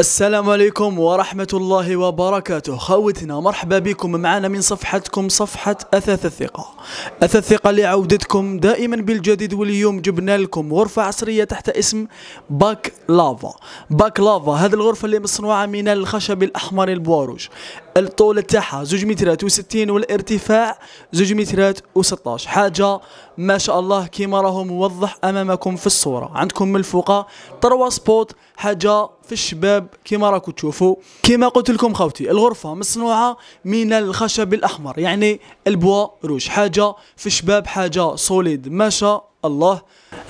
السلام عليكم ورحمة الله وبركاته خوتنا مرحبا بكم معنا من صفحتكم صفحة أثاث الثقة أثاث الثقة لعودتكم دائما بالجديد واليوم جبنا لكم غرفة عصرية تحت اسم باك لافا باك لافا هذه الغرفة اللي مصنوعة من الخشب الأحمر البواروج الطول تاعها زوج مترات وستين والارتفاع زوج مترات وستاش حاجة ما شاء الله كيما راهو موضح أمامكم في الصورة عندكم من الفوق تروا سبوت حاجة في الشباب كما راكم تشوفوا كما قلت لكم خوتي الغرفه مصنوعه من الخشب الاحمر يعني البوا روج حاجه في الشباب حاجه سوليد ما شاء الله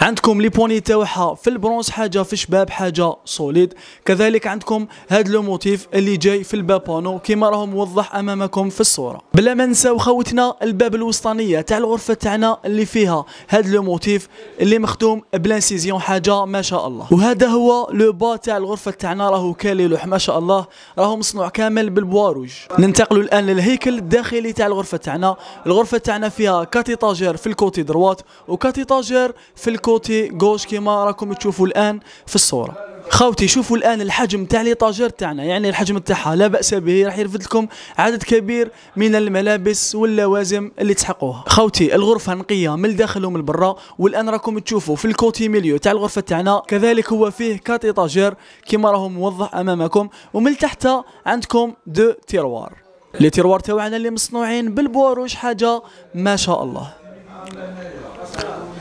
عندكم لي بوني تاعها في البرونز حاجه في شباب حاجه سوليد كذلك عندكم هاد لو موتيف اللي جاي في البابانو كما راه موضح امامكم في الصوره بلا ما نساو خوتنا الباب الوسطانيه تاع الغرفه تاعنا اللي فيها هاد لو موتيف اللي مخدوم بلانسيزيون حاجه ما شاء الله وهذا هو لو با تاع الغرفه تاعنا راهو كالي لوح ما شاء الله راهو مصنوع كامل بالبواروج ننتقلوا الان للهيكل الداخلي تاع الغرفه تاعنا الغرفه تاعنا فيها كاتيطاجير في الكوتي دروات وكاتيطاجير في الكوتي كوتي جوش كيما راكم تشوفوا الان في الصوره خاوتي شوفوا الان الحجم تاع طاجير تاعنا يعني الحجم تاعها لا باس به راح يرفد لكم عدد كبير من الملابس واللوازم اللي تحقوها خاوتي الغرفه نقيه من الداخل ومن برا والان راكم تشوفوا في الكوتي ميليو تاع الغرفه تاعنا كذلك هو فيه كاتي طاجير كما راهو موضح امامكم ومن تحت عندكم دو تيروار لي تيروار تاعنا اللي مصنوعين بالبواروش حاجه ما شاء الله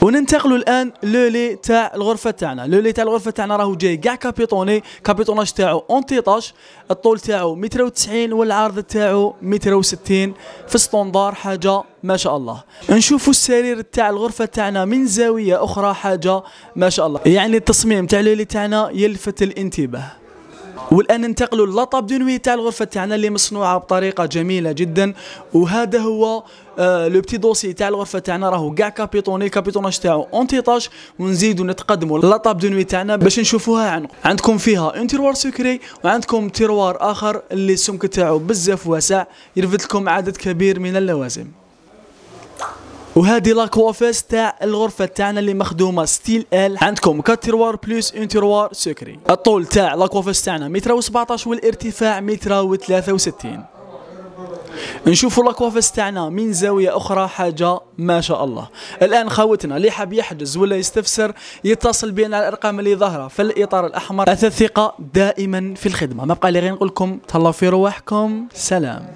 وننتقلوا الان لولي تاع الغرفه تاعنا لولي تاع الغرفه تاعنا راهو جاي كاع كابيطوني كابيطوناج تاعو اونتيطاج الطول تاعو متر وتسعين والعرض تاعو متر وستين في ستوندار حاجه ما شاء الله نشوفوا السرير تاع الغرفه تاعنا من زاويه اخرى حاجه ما شاء الله يعني التصميم تاع لولي تاعنا يلفت الانتباه والان ننتقلوا للطاب دو تاع الغرفه تاعنا اللي مصنوعه بطريقه جميله جدا وهذا هو لو بتي دوسي تاع الغرفه تاعنا راهو كاع كابيتوني كابيتوناج تاعو اونتيطاج ونزيدو نتقدموا للطاب دو نوي تاعنا باش نشوفوها عنق يعني. عندكم فيها اون تيروار سكري وعندكم تيروار اخر اللي السمك تاعو بزاف واسع يرفد لكم عدد كبير من اللوازم وهذه لاكوافيس تاع الغرفه تاعنا اللي مخدومه ستيل ال عندكم 4 تيروار بلس اون تيروار سكري الطول تاع لاكوافيس تاعنا متر و17 والارتفاع متر و63 نشوفوا لاكوافيس تاعنا من زاويه اخرى حاجه ما شاء الله الان خاوتنا اللي حاب يحجز ولا يستفسر يتصل بينا على الارقام اللي ظاهره في الاطار الاحمر اثاث ثقه دائما في الخدمه ما بقى لي غير نقول لكم تهلاو في رواحكم سلام